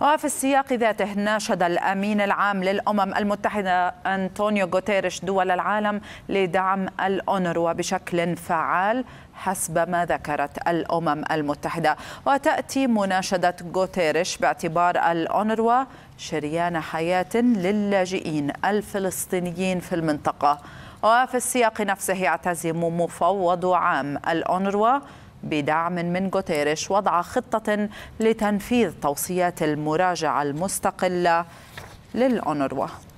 وفي السياق ذاته ناشد الأمين العام للأمم المتحدة أنطونيو غوتيريش دول العالم لدعم الأونروا بشكل فعال حسب ما ذكرت الأمم المتحدة وتأتي مناشدة غوتيريش باعتبار الأونروا شريان حياة للاجئين الفلسطينيين في المنطقة وفي السياق نفسه يعتزم مفوض عام الأونروا بدعم من غوتيريش وضع خطة لتنفيذ توصيات المراجعة المستقلة للأونروا